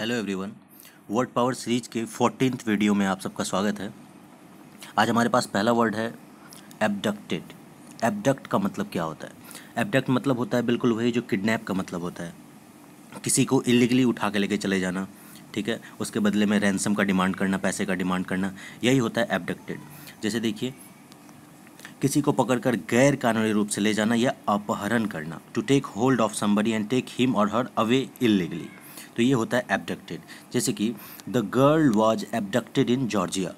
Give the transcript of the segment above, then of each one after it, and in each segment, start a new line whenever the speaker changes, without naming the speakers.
Hello everyone word power series के fourteenth video में आप सबका स्वागत है आज हमारे पास पहला वर्ड है एबडक्टेड एबडक्ट का मतलब क्या होता है एबडक्ट मतलब होता है बिल्कुल वही जो किडनैप का मतलब होता है किसी को इलीगली उठा के लेके चले जाना ठीक है उसके बदले में रैनसम का डिमांड करना पैसे का डिमांड करना यही होता है एबडक्टेड जैसे देखिए किसी को पकड़ कर गैर कानूनी रूप से ले जाना या अपहरण करना to take hold of somebody and take him or her away illegally तो ये होता है एबडक्टेड जैसे कि the girl was abducted in Georgia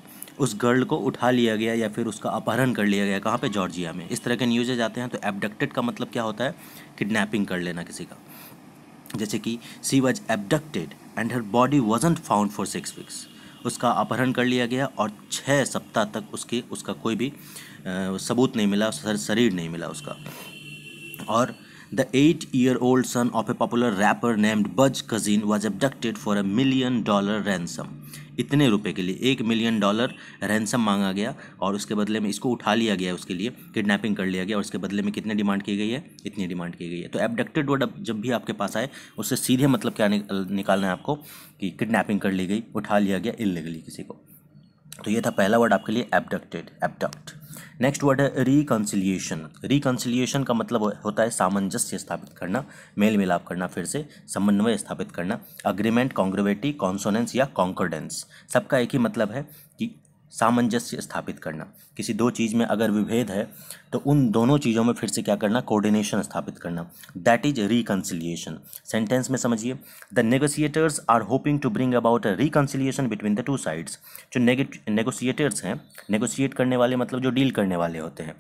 उस गर्ल को उठा लिया गया या फिर उसका अपहरण कर लिया गया कहाँ पे जॉर्जिया में इस तरह के न्यूजेज आते हैं तो एबडक्टेड का मतलब क्या होता है किडनैपिंग कर लेना किसी का जैसे कि she was abducted and her body wasn't found for six weeks उसका अपहरण कर लिया गया और छः सप्ताह तक उसके उसका कोई भी सबूत नहीं मिला शरीर नहीं मिला उसका और The eight year old son of a popular rapper named Buzz Cousin was abducted for a million dollar ransom. इतने रुपए के लिए एक मिलियन डॉलर रैनसम मांगा गया और उसके बदले में इसको उठा लिया गया उसके लिए किडनैपिंग कर लिया गया और उसके बदले में कितने डिमांड की गई है इतनी डिमांड की गई है तो एबडक्टेड वर्ड जब भी आपके पास आए उससे सीधे मतलब क्या निकालना है आपको कि किडनैपिंग कर ली गई उठा लिया गया इलीगली किसी को तो ये था पहला वर्ड आपके लिए एबडक्टेड एबडक्ट नेक्स्ट वर्ड है रिकन्सिलिएशन रिकन्सिलिएशन का मतलब होता है सामंजस्य स्थापित करना मेल मिलाप करना फिर से समन्वय स्थापित करना अग्रीमेंट कॉन्ग्रेवेटी कॉन्सोनेंस या कॉन्कोडेंस सबका एक ही मतलब है कि सामंजस्य स्थापित करना किसी दो चीज़ में अगर विभेद है तो उन दोनों चीज़ों में फिर से क्या करना कोऑर्डिनेशन स्थापित करना दैट इज रिकन्सिलिएशन सेंटेंस में समझिए the negotiators are hoping to bring about a reconciliation between the two sides जो नेगोसिएटर्स हैं नेगोशिएट करने वाले मतलब जो डील करने वाले होते हैं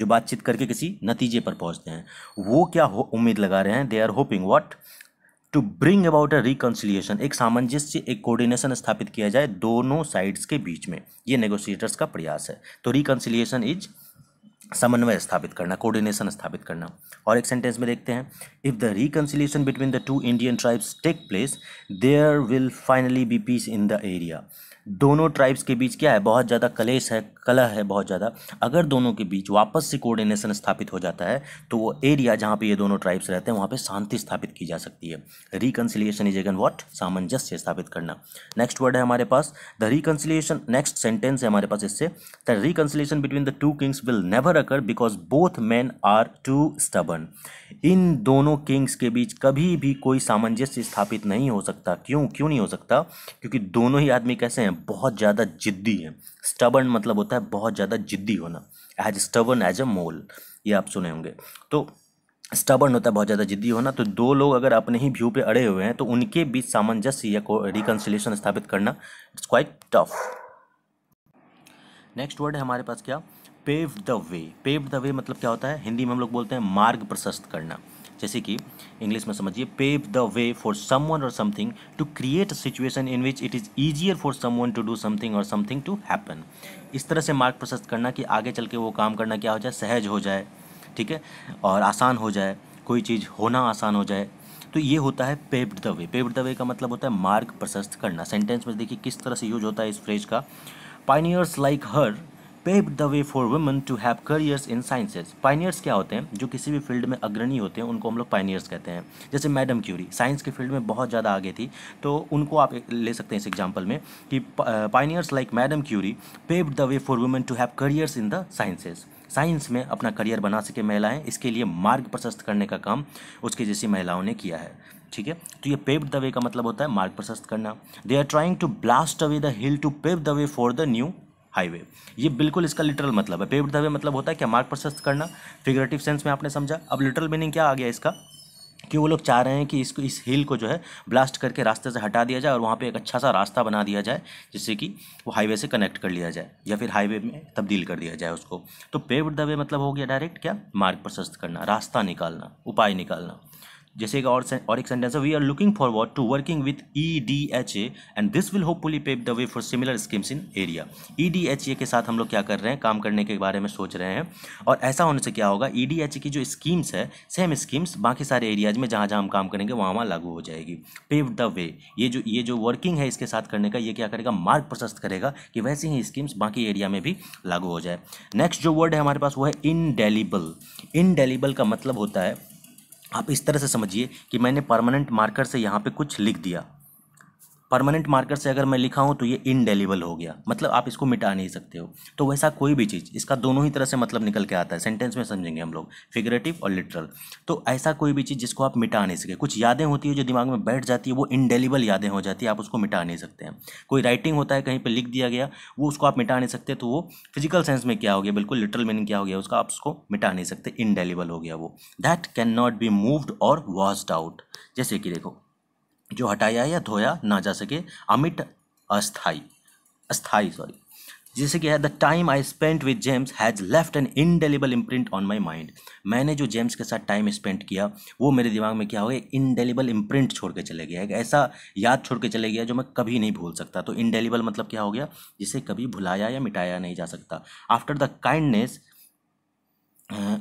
जो बातचीत करके किसी नतीजे पर पहुंचते हैं वो क्या हो उम्मीद लगा रहे हैं they are hoping what to bring about a reconciliation एक सामंजस्य एक कोऑर्डिनेशन स्थापित किया जाए दोनों साइड्स के बीच में ये नेगोशिएटर्स का प्रयास है तो रिकन्सिलियेशन इज समन्वय स्थापित करना कोऑर्डिनेशन स्थापित करना और एक सेंटेंस में देखते हैं if the reconciliation between the two Indian tribes take place there will finally be peace in the area दोनों ट्राइब्स के बीच क्या है बहुत ज़्यादा कलेश है कलह है बहुत ज़्यादा अगर दोनों के बीच वापस से कोऑर्डिनेशन स्थापित हो जाता है तो वो एरिया जहाँ पे ये दोनों ट्राइब्स रहते हैं वहाँ पे शांति स्थापित की जा सकती है रिकन्सिलिएशन इज एगन वॉट सामंजस्य स्थापित करना नेक्स्ट वर्ड है हमारे पास द रिकन्सिलिएशन नेक्स्ट सेंटेंस है हमारे पास इससे the reconciliation between the two kings will never occur because both man are too stubborn इन दोनों किंग्स के बीच कभी भी कोई सामंजस्य स्थापित नहीं हो सकता क्यों क्यों नहीं हो सकता क्योंकि दोनों ही आदमी कैसे हैं हैं बहुत ज़्यादा जिद्दी हैं स्टबर्न मतलब होता है बहुत ज़्यादा जिद्दी होना as stubborn as a mole ये आप सुने होंगे तो स्टबर्न होता है बहुत ज़्यादा जिद्दी होना तो दो लोग अगर अपने ही व्यू पे अड़े हुए हैं तो उनके बीच सामंजस्य या रिकन्सिलेशन स्थापित करना it's quite tough next word है हमारे पास क्या pave the way pave the way मतलब क्या होता है हिंदी में हम लोग बोलते हैं मार्ग प्रशस्त करना जैसे कि इंग्लिश में समझिए pave the way for someone or something to create a situation in which it is easier for someone to do something or something to happen इस तरह से मार्ग प्रशस्त करना कि आगे चल के वो काम करना क्या हो जाए सहज हो जाए ठीक है और आसान हो जाए कोई चीज़ होना आसान हो जाए तो ये होता है paved the way paved the way का मतलब होता है मार्ग प्रशस्त करना सेंटेंस में देखिए किस तरह से यूज होता है इस फ्रेज का pioneers like her paved the way for women to have careers in sciences pioneers क्या होते हैं जो किसी भी फील्ड में अग्रणी होते हैं उनको हम लोग पाइनियर्स कहते हैं जैसे मैडम क्यूरी साइंस के फील्ड में बहुत ज़्यादा आगे थी तो उनको आप ले सकते हैं इस एग्जाम्पल में कि pioneers like madam Curie paved the way for women to have careers in the sciences science में अपना करियर बना सके महिलाएं इसके लिए मार्ग प्रशस्त करने का काम उसके जैसी महिलाओं ने किया है ठीक है तो ये पेव्ड द वे का मतलब होता है मार्ग प्रशस्त करना they are trying to blast away the hill to pave the way for the new highway ये बिल्कुल इसका लिटरल मतलब है पेव्ड द वे मतलब होता है क्या मार्ग प्रशस्त करना फिगरेटिव सेंस में आपने समझा अब लिटरल मीनिंग क्या आ गया इसका कि वो लोग चाह रहे हैं कि इसको इस हिल को जो है ब्लास्ट करके रास्ते से हटा दिया जाए और वहाँ पे एक अच्छा सा रास्ता बना दिया जाए जिससे कि वो हाईवे से कनेक्ट कर लिया जाए या फिर हाईवे में तब्दील कर दिया जाए उसको तो पेव्ड द वे मतलब हो गया डायरेक्ट क्या मार्ग प्रशस्त करना रास्ता निकालना उपाय निकालना जैसे एक और और एक सेंटेंस है we are looking forward to working with E D H A and this will hopefully pave the way for similar schemes in area E D H A के साथ हम लोग क्या कर रहे हैं काम करने के बारे में सोच रहे हैं और ऐसा होने से क्या होगा ई डी एच ए की जो स्कीम्स है सेम स्कीम्स बाकी सारे एरियाज में जहाँ जहाँ हम काम करेंगे वहाँ वहाँ लागू हो जाएगी पेव द वे ये जो ये जो वर्किंग है इसके साथ करने का ये क्या करेगा मार्ग प्रशस्त करेगा कि वैसे ही स्कीम्स बाकी एरिया में भी लागू हो जाए नेक्स्ट जो वर्ड है हमारे पास वो है इनडेलिबल इनडेलिबल का मतलब होता है आप इस तरह से समझिए कि मैंने परमानेंट मार्कर से यहाँ पे कुछ लिख दिया परमानेंट मार्कर से अगर मैं लिखा हूँ तो ये इनडेलिबल हो गया मतलब आप इसको मिटा नहीं सकते हो तो वैसा कोई भी चीज़ इसका दोनों ही तरह से मतलब निकल के आता है सेंटेंस में समझेंगे हम लोग फिगरेटिव और लिटरल तो ऐसा कोई भी चीज़ जिसको आप मिटा नहीं सके कुछ यादें होती है जो दिमाग में बैठ जाती है वो इनडेलिबल यादें हो जाती है आप उसको मिटा नहीं सकते हैं कोई राइटिंग होता है कहीं पर लिख दिया गया वो उसको आप मिटा नहीं सकते तो वो फिजिकल सेंस में क्या हो गया बिल्कुल लिटरल मीनिंग क्या हो गया उसका आप उसको मिटा नहीं सकते इनडेलिबल हो गया वो that can not be moved or washed out जैसे कि देखो जो हटाया या धोया ना जा सके अमिट अस्थाई अस्थाई सॉरी जैसे कि है the time I spent with James has left an indelible imprint on my mind मैंने जो जेम्स के साथ टाइम स्पेंड किया वो मेरे दिमाग में क्या हो गया इनडेलिबल इम्प्रिंट छोड़ के चले गया एक ऐसा याद छोड़ के चले गया जो मैं कभी नहीं भूल सकता तो इनडेलिबल मतलब क्या हो गया जिसे कभी भुलाया या मिटाया नहीं जा सकता after the kindness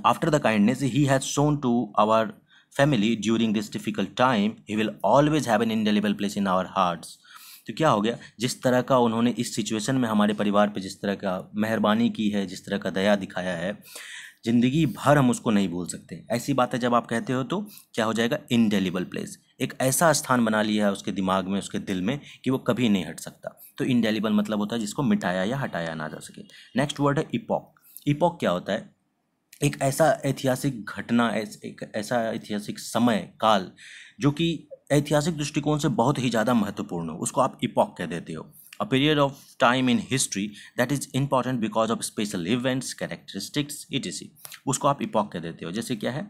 after the kindness he has shown to our family during this difficult time he will always have an indelible place in our hearts तो क्या हो गया जिस तरह का उन्होंने इस सिचुएशन में हमारे परिवार पे जिस तरह का मेहरबानी की है जिस तरह का दया दिखाया है ज़िंदगी भर हम उसको नहीं भूल सकते ऐसी बातें जब आप कहते हो तो क्या हो जाएगा इंडेलीबल प्लेस एक ऐसा स्थान बना लिया है उसके दिमाग में उसके दिल में कि वो कभी नहीं हट सकता तो इनडेलिबल मतलब होता है जिसको मिटाया या हटाया ना जा सके नेक्स्ट वर्ड है इपॉक इपॉक क्या होता है एक ऐसा ऐतिहासिक घटना एक ऐसा ऐतिहासिक समय काल जो कि ऐतिहासिक दृष्टिकोण से बहुत ही ज़्यादा महत्वपूर्ण हो उसको आप इपॉक कह देते हो a period of time in history that is important because of special events characteristics it इसी उसको आप इपॉक कह देते हो जैसे क्या है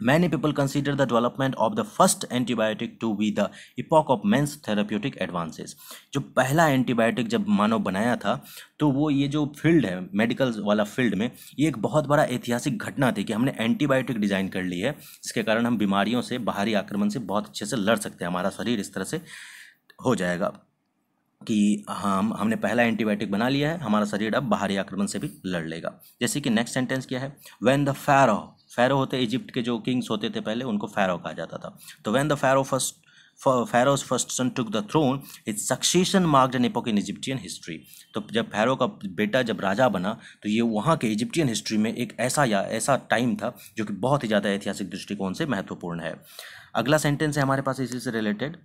Many people consider the development of the first antibiotic to be the epoch of men's therapeutic advances. जो पहला एंटीबायोटिक जब मानव बनाया था तो वो ये जो फील्ड है मेडिकल वाला फील्ड में ये एक बहुत बड़ा ऐतिहासिक घटना थी कि हमने एंटीबायोटिक डिज़ाइन कर ली है इसके कारण हम बीमारियों से बाहरी आक्रमण से बहुत अच्छे से लड़ सकते हैं हमारा शरीर इस तरह से हो जाएगा कि हम हमने पहला एंटीबायोटिक बना लिया है हमारा शरीर अब बाहरी आक्रमण से भी लड़ लेगा जैसे कि नेक्स्ट सेंटेंस क्या है वेन द फैरो फैरो होते इजिप्ट के जो किंग्स होते थे पहले उनको फैरो कहा जाता था तो when the pharaoh first pharaohs first son took the throne it succession marked an epoch in egyptian तो जब फैरो का बेटा जब राजा बना तो ये वहाँ के इजिप्टियन हिस्ट्री में एक ऐसा या ऐसा टाइम था जो कि बहुत ही ज़्यादा ऐतिहासिक दृष्टिकोण से महत्वपूर्ण है अगला सेंटेंस है हमारे पास इसी से रिलेटेड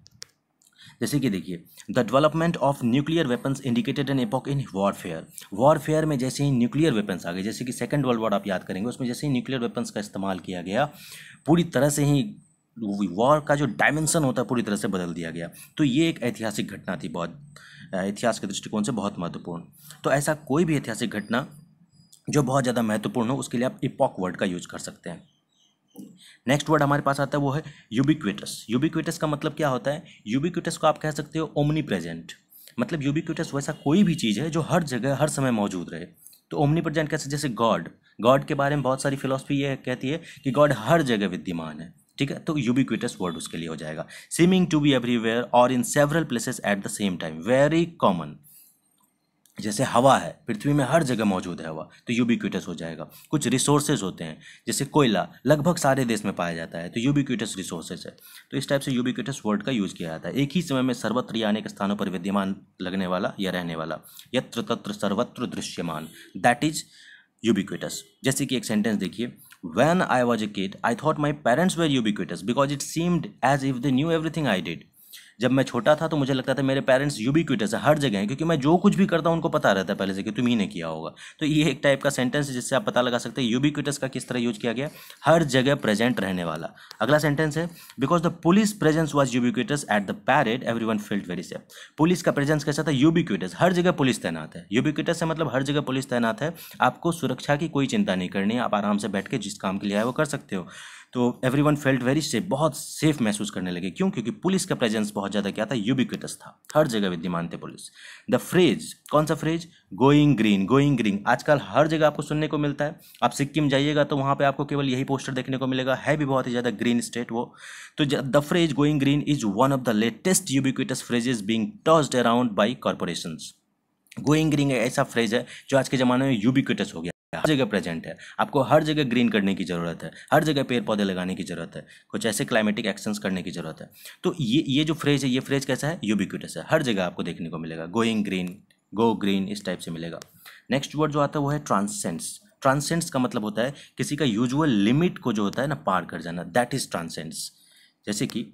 जैसे कि देखिए the development of nuclear weapons indicated an epoch in warfare warfare में जैसे ही न्यूक्लियर वेपन्स आ गए जैसे कि सेकेंड वर्ल्ड वॉर आप याद करेंगे उसमें जैसे ही न्यूक्लियर वेपन्स का इस्तेमाल किया गया पूरी तरह से ही वॉर का जो डायमेंशन होता है पूरी तरह से बदल दिया गया तो ये एक ऐतिहासिक घटना थी बहुत इतिहास के दृष्टिकोण से बहुत महत्वपूर्ण तो ऐसा कोई भी ऐतिहासिक घटना जो बहुत ज़्यादा महत्वपूर्ण हो उसके लिए आप इपॉक वर्ड का यूज कर सकते हैं नेक्स्ट वर्ड हमारे पास आता है वो है यूबिक्विटस यूबिक्विटस का मतलब क्या होता है यूबिक्विटस को आप कह सकते हो ओमनी प्रेजेंट मतलब यूबिक्विटस वैसा कोई भी चीज़ है जो हर जगह हर समय मौजूद रहे तो ओमनी प्रेजेंट कैसे जैसे गॉड गॉड के बारे में बहुत सारी फिलोसफी ये कहती है कि गॉड हर जगह विद्यमान है ठीक है तो यूबिक्विटस वर्ड उसके लिए हो जाएगा seeming to be everywhere or in several places at the same time very common जैसे हवा है पृथ्वी में हर जगह मौजूद है हवा तो यूबिक्यूटस हो जाएगा कुछ रिसोर्सेज होते हैं जैसे कोयला लगभग सारे देश में पाया जाता है तो यूबिक्यूटस रिसोर्सेज है तो इस टाइप से यूबिक्यूटस वर्ड का यूज़ किया जाता है एक ही समय में सर्वत्र या अनेक स्थानों पर विद्यमान लगने वाला या रहने वाला यत्र तत्र सर्वत्र दृश्यमान दैट इज यूबिक्यूटस जैसे कि एक सेंटेंस देखिए when I was a kid I thought my parents were ubiquitous because it seemed as if they knew everything I did जब मैं छोटा था तो मुझे लगता था मेरे पेरेंट्स यूबिक्विटस है हर जगह है क्योंकि मैं जो कुछ भी करता हूँ उनको पता रहता है पहले से कि तुम ही ने किया होगा तो ये एक टाइप का सेंटेंस है जिससे आप पता लगा सकते हैं यूबिक्विटस का किस तरह यूज किया गया हर जगह प्रेजेंट रहने वाला अगला सेंटेंस है because the police presence was ubiquitous at the parade everyone felt very safe police का प्रेजेंस कैसा था यूबिक्विटस हर जगह पुलिस तैनात है यूबिक्विटस है मतलब हर जगह पुलिस तैनात है आपको सुरक्षा की कोई चिंता नहीं करनी आप आराम से बैठ के जिस काम के लिए आए वो कर सकते हो तो everyone felt very safe बहुत सेफ महसूस करने लगे क्यों क्योंकि पुलिस का प्रेजेंस बहुत ज़्यादा क्या था यूबिक्विटस था हर जगह विद्यमान थे पुलिस द फ्रेज कौन सा phrase going green going green आजकल हर जगह आपको सुनने को मिलता है आप सिक्किम जाइएगा तो वहां पे आपको केवल यही पोस्टर देखने को मिलेगा है भी बहुत ही ज़्यादा ग्रीन स्टेट वो तो the phrase going green is one of the latest ubiquitous phrases being tossed around by corporation going green ऐसा फ्रेज है जो आज के ज़माने में यूबिक्विटस हो गया हर जगह प्रेजेंट है आपको हर जगह ग्रीन करने की ज़रूरत है हर जगह पेड़ पौधे लगाने की ज़रूरत है कुछ ऐसे क्लाइमेटिक एक्शंस करने की ज़रूरत है तो ये ये जो फ्रेज है ये फ्रेज कैसा है यूबिक्यूटस है हर जगह आपको देखने को मिलेगा गोइंग ग्रीन गो ग्रीन इस टाइप से मिलेगा नेक्स्ट वर्ड जो आता है वो है ट्रांसेंस ट्रांसेंस का मतलब होता है किसी का यूजुअल लिमिट को जो होता है ना पार कर जाना दैट इज़ ट्रांसेंस जैसे कि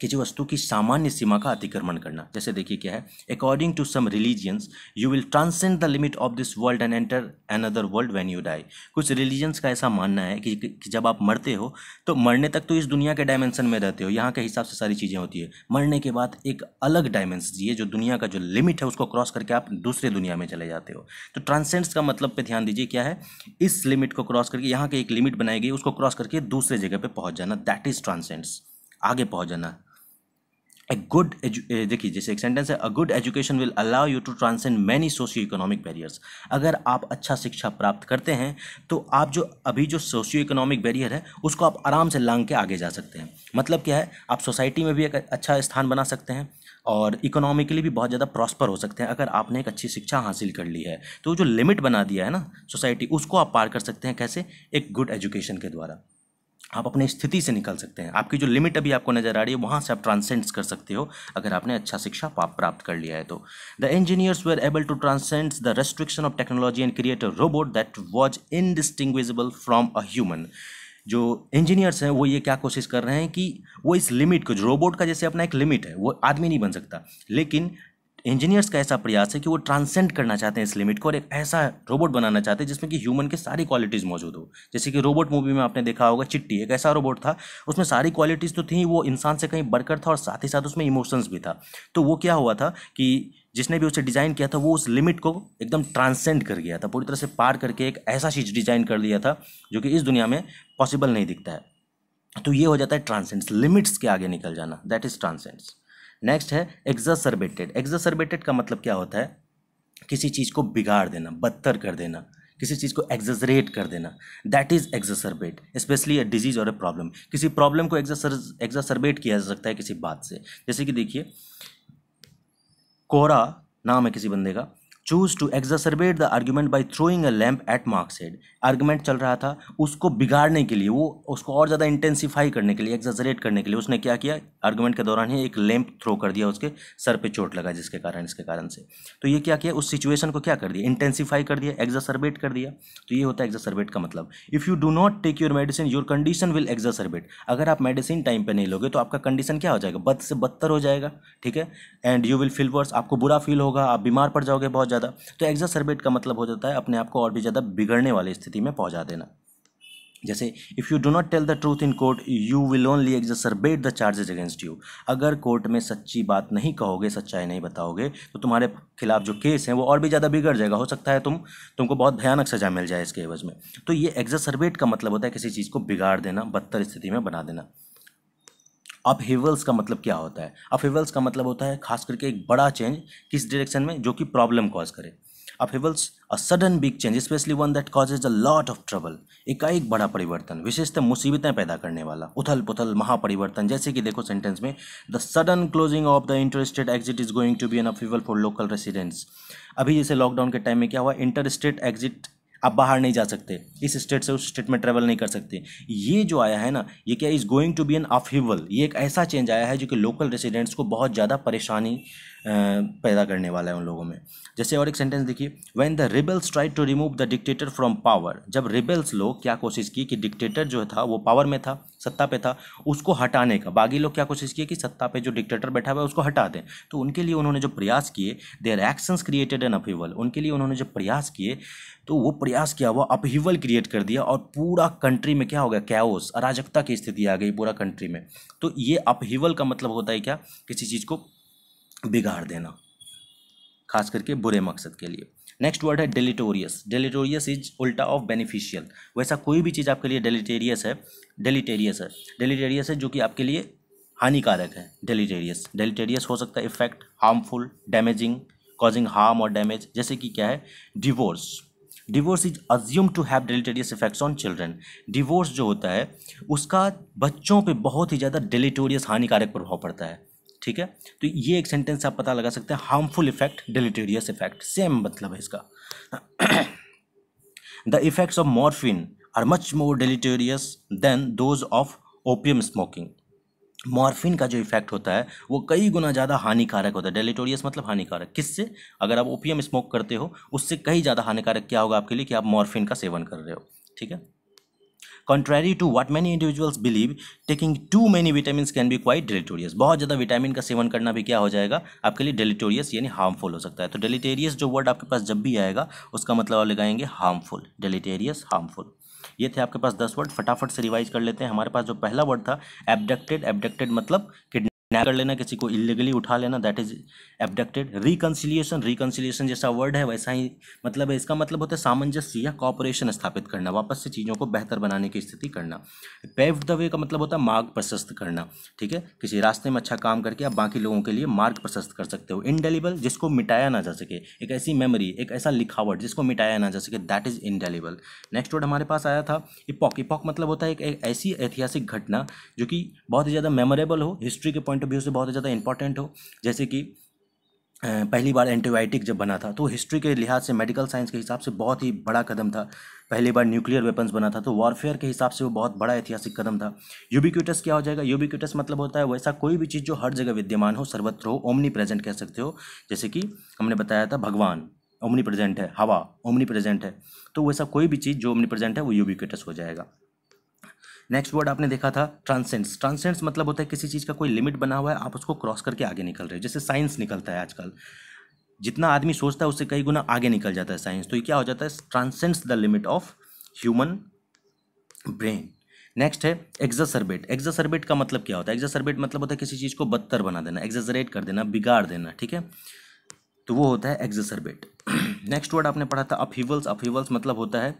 किसी वस्तु की सामान्य सीमा का अतिक्रमण करना जैसे देखिए क्या है according to some religions you will transcend the limit of this world and enter another world when you die कुछ रिलीजियंस का ऐसा मानना है कि, कि जब आप मरते हो तो मरने तक तो इस दुनिया के डायमेंशन में रहते हो यहाँ के हिसाब से सारी चीज़ें होती है मरने के बाद एक अलग डायमेंशन ये जो दुनिया का जो लिमिट है उसको क्रॉस करके आप दूसरे दुनिया में चले जाते हो तो ट्रांसेंड्स का मतलब पर ध्यान दीजिए क्या है इस लिमिट को क्रॉस करके यहाँ के एक लिमिट बनाई गई उसको क्रॉस करके दूसरे जगह पर पहुँच जाना दैट इज़ ट्रांसेंड्स आगे पहुँच जाना ए गुड देखिए जैसे एक सेंटेंस है a good education will allow you to transcend many socio economic barriers अगर आप अच्छा शिक्षा प्राप्त करते हैं तो आप जो अभी जो सोशियो इकोनॉमिक बैरियर है उसको आप आराम से लांग के आगे जा सकते हैं मतलब क्या है आप सोसाइटी में भी एक अच्छा स्थान बना सकते हैं और इकोनॉमिकली भी बहुत ज़्यादा प्रॉस्पर हो सकते हैं अगर आपने एक अच्छी शिक्षा हासिल कर ली है तो जो लिमिट बना दिया है ना सोसाइटी उसको आप पार कर सकते हैं कैसे एक गुड एजुकेशन के द्वारा आप अपने स्थिति से निकल सकते हैं आपकी जो लिमिट अभी आपको नज़र आ रही है वहाँ से आप ट्रांसेंड्स कर सकते हो अगर आपने अच्छा शिक्षा प्राप्त कर लिया है तो the engineers were able to transcends the restriction of technology and create a robot that was indistinguishable from a human जो इंजीनियर्स हैं वो ये क्या कोशिश कर रहे हैं कि वो इस लिमिट को जो रोबोट का जैसे अपना एक लिमिट है वो आदमी नहीं बन सकता लेकिन इंजीनियर्स का ऐसा प्रयास है कि वो ट्रांसेंड करना चाहते हैं इस लिमिट को और एक ऐसा रोबोट बनाना चाहते हैं जिसमें कि ह्यूमन के सारी क्वालिटीज़ मौजूद हो जैसे कि रोबोट मूवी में आपने देखा होगा चिट्टी एक ऐसा रोबोट था उसमें सारी क्वालिटीज़ तो थी वो इंसान से कहीं बढ़कर था और साथ ही साथ उसमें इमोशंस भी था तो वो क्या हुआ था कि जिसने भी उसे डिज़ाइन किया था वो उस लिमिट को एकदम ट्रांसेंड कर गया था पूरी तरह से पार करके एक ऐसा चीज़ डिज़ाइन कर दिया था जो कि इस दुनिया में पॉसिबल नहीं दिखता है तो ये हो जाता है ट्रांसेंड्स लिमिट्स के आगे निकल जाना दैट इज़ ट्रांसेंड्स नेक्स्ट है एग्जासर्बेटेड एग्जासर्बेटेड का मतलब क्या होता है किसी चीज़ को बिगाड़ देना बदतर कर देना किसी चीज़ को एग्जरेट कर देना that is exacerbate especially a disease or a problem किसी प्रॉब्लम को एग्जसरबेट किया जा सकता है किसी बात से जैसे कि देखिए कोरा नाम है किसी बंदे का choose to exacerbate the argument by throwing a lamp at Mark's head argument चल रहा था उसको बिगाड़ने के लिए वो उसको और ज़्यादा इंटेंसीफाई करने के लिए एग्जाजरेट करने के लिए उसने क्या किया आर्ग्यूमेंट के दौरान ही एक लैम्प थ्रो कर दिया उसके सर पे चोट लगा जिसके कारण इसके कारण से तो ये क्या किया उस सिचुएशन को क्या कर दिया इंटेंसीफाई कर दिया एग्जासरबेट कर दिया तो ये होता है एग्जासरबेट का मतलब if you do not take your medicine your condition will exacerbate अगर आप मेडिसिन टाइम पर नहीं लोगे तो आपका कंडीशन क्या हो जाएगा बद से बदतर हो जाएगा ठीक है and you will feel worse आपको बुरा फील होगा आप बीमार पड़ जाओगे बहुत ज़्यादा ज़्यादा तो एग्जासरबेट का मतलब हो जाता है अपने आप को और भी ज़्यादा बिगड़ने वाली स्थिति में पहुँचा देना जैसे if you do not tell the truth in court you will only exacerbate the charges against you अगर कोर्ट में सच्ची बात नहीं कहोगे सच्चाई नहीं बताओगे तो तुम्हारे खिलाफ जो केस है वो और भी ज़्यादा बिगड़ जाएगा हो सकता है तुम तुमको बहुत भयानक सजा मिल जाए इसके एवज में तो ये एग्जसरबेट का मतलब होता है किसी चीज़ को बिगाड़ देना बदतर स्थिति में बना देना अपहेवल्स का मतलब क्या होता है अपहेवल्स का मतलब होता है खास करके एक बड़ा चेंज किस डायरेक्शन में जो कि प्रॉब्लम कॉज करे upheavals a sudden big change especially one that causes a lot of trouble एकाएक बड़ा परिवर्तन विशेषतः मुसीबतें पैदा करने वाला उथल पुथल महापरिवर्तन जैसे कि देखो सेंटेंस में the sudden closing of the interstate exit is going to be an upheaval for local residents अभी जैसे लॉकडाउन के टाइम में क्या हुआ इंटर स्टेट एग्जिट आप बाहर नहीं जा सकते इस स्टेट से उस स्टेट में ट्रेवल नहीं कर सकते ये जो आया है ना ये क्या is going to be an upheaval ये एक ऐसा चेंज आया है जो कि लोकल रेसिडेंट्स को बहुत ज़्यादा परेशानी पैदा करने वाला है उन लोगों में जैसे और एक सेंटेंस देखिए when the rebels try to remove the dictator from power जब रिबल्स लोग क्या कोशिश की कि डिक्टेटर जो था वो पावर में था सत्ता पे था उसको हटाने का बागी लोग क्या कोशिश किए कि सत्ता पे जो डिक्टेटर बैठा हुआ है उसको हटा दें तो उनके लिए उन्होंने जो प्रयास किए their actions created an upheaval उनके लिए उन्होंने जो प्रयास किए तो वो प्रयास किया हुआ अपहीवल क्रिएट कर दिया और पूरा कंट्री में क्या हो गया कैओस अराजकता की स्थिति आ गई पूरा कंट्री में तो ये अपहीवल का मतलब होता है क्या किसी चीज़ को बिगाड़ देना खास करके बुरे मकसद के लिए नेक्स्ट वर्ड है डेलीटोरियस डेलीटोरियस इज उल्टा ऑफ बेनिफिशियल वैसा कोई भी चीज़ आपके लिए डेलीटेरियस है डेलीटेरियस है डेलीटेरियस है जो कि आपके लिए हानिकारक है डेलीटेरियस डेलीटेरियस हो सकता है effect harmful damaging causing harm or damage जैसे कि क्या है divorce divorce is assume to have deleterious effects on children divorce जो होता है उसका बच्चों पे बहुत ही ज़्यादा डेलीटोरियस हानिकारक प्रभाव पड़ता है ठीक है तो ये एक सेंटेंस आप पता लगा सकते हैं harmful effect deleterious effect same मतलब है इसका the effects of morphine are much more deleterious than those of opium smoking morphine का जो इफेक्ट होता है वो कई गुना ज़्यादा हानिकारक होता है डेलीटोरियस मतलब हानिकारक किससे अगर आप ओपीएम स्मोक करते हो उससे कई ज़्यादा हानिकारक क्या होगा आपके लिए कि आप मॉर्फिन का सेवन कर रहे हो ठीक है contrary to what many individuals believe taking too many vitamin can be quite deleterious बहुत ज़्यादा विटामिन का सेवन करना भी क्या हो जाएगा आपके लिए डेलिटोरियस यानी हार्मफुल हो सकता है तो डेलिटेरियस जो वर्ड आपके पास जब भी आएगा उसका मतलब आप लगाएंगे हार्मफुल डेलिटेरियस हार्मफुल ये थे आपके पास दस वर्ड फटाफट से रिवाइज कर लेते हैं हमारे पास जो पहला वर्ड था एबडक्टेड एबडक्टेड मतलब किडनी नैप कर लेना किसी को इलीगली उठा लेना that is abducted reconciliation reconciliation जैसा वर्ड है वैसा ही मतलब है इसका मतलब होता है सामंजस्य या कॉपरेशन स्थापित करना वापस से चीज़ों को बेहतर बनाने की स्थिति करना पेव द वे का मतलब होता है मार्ग प्रशस्त करना ठीक है किसी रास्ते में अच्छा काम करके आप बाकी लोगों के लिए मार्ग प्रशस्त कर सकते हो इनडेलिबल जिसको मिटाया ना जा सके एक ऐसी मेमोरी एक ऐसा लिखावट जिसको मिटाया ना जा सके that is indelible next word हमारे पास आया था इपॉक इपॉक मतलब होता है एक ऐसी ऐतिहासिक घटना जो कि बहुत ही ज़्यादा मेमोरेबल हो हिस्ट्री के पॉइंट पॉइंट ऑफ व्यू से बहुत ज़्यादा इंपॉर्टेंट हो जैसे कि पहली बार एंटीबायोटिक जब बना था तो हिस्ट्री के लिहाज से मेडिकल साइंस के हिसाब से बहुत ही बड़ा कदम था पहली बार न्यूक्लियर वेपन्स बना था तो वॉरफेयर के हिसाब से वो बहुत बड़ा ऐतिहासिक कदम था यूबिक्यूटस क्या हो जाएगा यूबिक्यूटस मतलब होता है वैसा कोई भी चीज़ जो हर जगह विद्यमान हो सर्वत्र हो ओमनी प्रेजेंट कह सकते हो जैसे कि हमने बताया था भगवान ओमनी प्रेजेंट है हवा ओमनी प्रेजेंट है तो वैसा कोई भी चीज़ जो ओमनी प्रेजेंट है वो यूबिक्यूटस हो जाएगा नेक्स्ट वर्ड आपने देखा था ट्रांसेंस ट्रांसेंस मतलब होता है किसी चीज़ का कोई लिमिट बना हुआ है आप उसको क्रॉस करके आगे निकल रहे हो जैसे साइंस निकलता है आजकल जितना आदमी सोचता है उससे कई गुना आगे निकल जाता है साइंस तो ये क्या हो जाता है transcends the limit of human brain next है एग्जासर्बेट एग्जासर्बेट का मतलब क्या होता है एग्जासर्बेट मतलब होता है किसी चीज़ को बदतर बना देना एग्जाजरेट कर देना बिगाड़ देना ठीक है तो वो होता है एग्जासर्बेट नेक्स्ट वर्ड आपने पढ़ा था अपहीवल्स अपहीवल्स मतलब होता है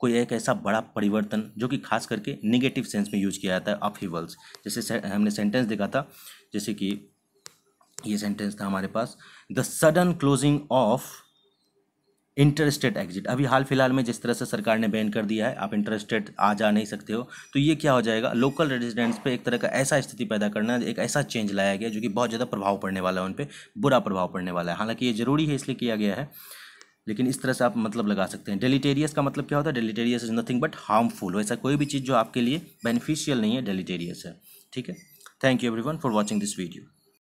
कोई एक ऐसा बड़ा परिवर्तन जो कि खास करके निगेटिव सेंस में यूज किया जाता है अपहीवल्स जैसे हमने सेंटेंस देखा था जैसे कि ये सेंटेंस था हमारे पास the sudden closing of interested exit अभी हाल फिलहाल में जिस तरह से सरकार ने बैन कर दिया है आप इंटरेस्टेड आ जा नहीं सकते हो तो ये क्या हो जाएगा लोकल रेजिडेंट्स पे एक तरह का ऐसा स्थिति पैदा करना एक ऐसा चेंज लाया गया जो कि बहुत ज़्यादा प्रभाव पड़ने वाला है उन पर बुरा प्रभाव पड़ने वाला है हालांकि ये ज़रूरी है इसलिए किया गया है लेकिन इस तरह से आप मतलब लगा सकते हैं डेलीटेरियस का मतलब क्या होता है deleterious is nothing but harmful वैसा कोई भी चीज़ जो आपके लिए बेनिफिशियल नहीं है डेलीटेरियस है ठीक है thank you everyone for watching this video